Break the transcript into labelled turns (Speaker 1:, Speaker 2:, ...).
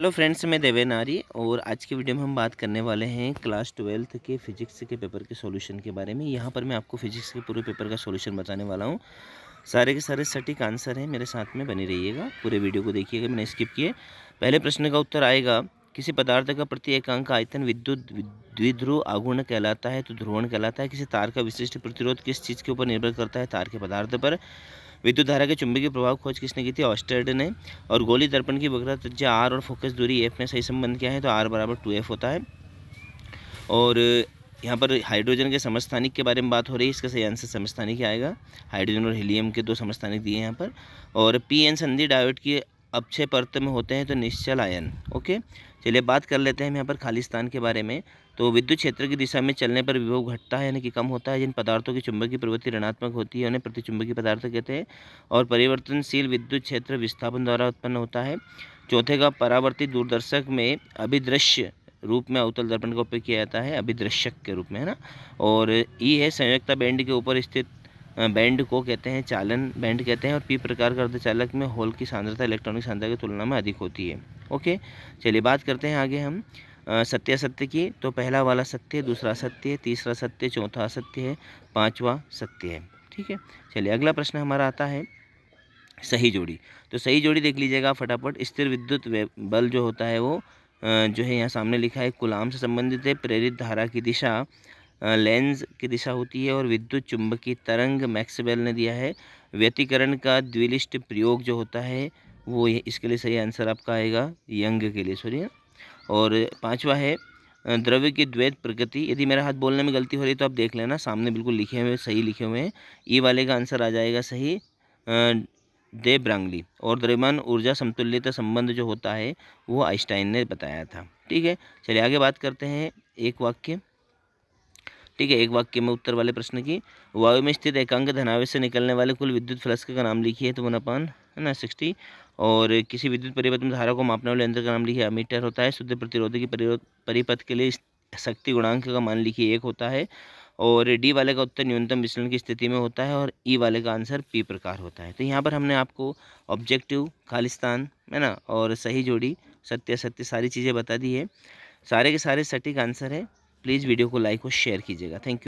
Speaker 1: hello friends मैं देवेन आर्य और आज की वीडियो में हम बात करने वाले हैं क्लास ट्वेल्थ के फिजिक्स के पेपर के सॉल्यूशन के बारे में यहाँ पर मैं आपको फिजिक्स के पूरे पेपर का सॉल्यूशन बताने वाला हूँ सारे के सारे सटीक आंसर हैं मेरे साथ में बनी रहिएगा पूरे वीडियो को देखिएगा मैंने स्किप किए पहले प्रश्न का उत्तर आएगा किसी पदार्थ का प्रति एकांक आयतन विद्युत द्विध्रुव आगुण कहलाता है तो ध्रुवण कहलाता है किसी तार का विशिष्ट प्रतिरोध किस चीज़ के ऊपर निर्भर करता है तार के पदार्थ पर विद्युत धारा के चुंबकीय प्रभाव खोज किसने की थी ऑस्टर्ड ने और गोली दर्पण की वक्रता त्रिज्या आर और फोकस दूरी एफ में सही संबंध क्या है तो आर बराबर टू एफ होता है और यहाँ पर हाइड्रोजन के समस्थानिक के बारे में बात हो रही है इसका सही आंसर समस्थानिक आएगा हाइड्रोजन और हीलियम के दो समस्थानिक दिए हैं यहाँ पर और पी एन संधि डायोड की अक्षय परत में होते हैं तो निश्चल आयन ओके चलिए बात कर लेते हैं हम यहाँ पर खालिस्तान के बारे में तो विद्युत क्षेत्र की दिशा में चलने पर विभव घटता है यानी कि कम होता है जिन पदार्थों की चुंबकीय प्रवृत्ति ऋणात्मक होती है उन्हें प्रतिचुंबकीय पदार्थ कहते हैं और परिवर्तनशील विद्युत क्षेत्र विस्थापन द्वारा उत्पन्न होता है चौथे का परावर्तित दूरदर्शक में अभिदृश्य रूप में अवतल दर्पण का उपयोग किया जाता है अभिदृश्यक के रूप में है ना और ई है संयुक्ता बैंड के ऊपर स्थित बैंड को कहते हैं चालन बैंड कहते हैं और पी प्रकार का अर्धचालक में होल की सांद्रता इलेक्ट्रॉनिक सांद्रता की तुलना में अधिक होती है ओके चलिए बात करते हैं आगे हम सत्य सत्य की तो पहला वाला सत्य दूसरा सत्य तीसरा सत्य चौथा सत्य है पाँचवा सत्य है ठीक है चलिए अगला प्रश्न हमारा आता है सही जोड़ी तो सही जोड़ी देख लीजिएगा फटाफट स्थिर विद्युत बल जो होता है वो जो है यहाँ सामने लिखा है कुलाम से संबंधित है प्रेरित धारा की दिशा लेंस की दिशा होती है और विद्युत चुंबकीय तरंग मैक्सवेल ने दिया है व्यतिकरण का द्विलिष्ट प्रयोग जो होता है वो इसके लिए सही आंसर आपका आएगा यंग के लिए सॉरी और पांचवा है द्रव्य की द्वैत प्रकृति यदि मेरा हाथ बोलने में गलती हो रही है तो आप देख लेना सामने बिल्कुल लिखे हुए सही लिखे हुए हैं ई वाले का आंसर आ जाएगा सही दे ब्रांगली और द्रव्यमान ऊर्जा समतुल्यता संबंध जो होता है वो आइंस्टाइन ने बताया था ठीक है चलिए आगे बात करते हैं एक वाक्य ठीक है एक वाक्य में उत्तर वाले प्रश्न की वायु में स्थित एकांक धनावे से निकलने वाले कुल विद्युत फ्लस्क का नाम लिखिए तो वन अपान है ना सिक्सटी और किसी विद्युत परिपथ में धारा को मापने वाले यंत्र का नाम लिखिए मीटर होता है शुद्ध प्रतिरोध की परिपथ के लिए शक्ति गुणांक का मान लिखिए एक होता है और डी वाले का उत्तर न्यूनतम विचलन की स्थिति में होता है और ई e वाले का आंसर पी प्रकार होता है तो यहाँ पर हमने आपको ऑब्जेक्टिव खालिस्तान है ना और सही जोड़ी सत्य सत्य सारी चीज़ें बता दी है सारे के सारे सटीक आंसर है प्लीज़ वीडियो को लाइक और शेयर कीजिएगा थैंक यू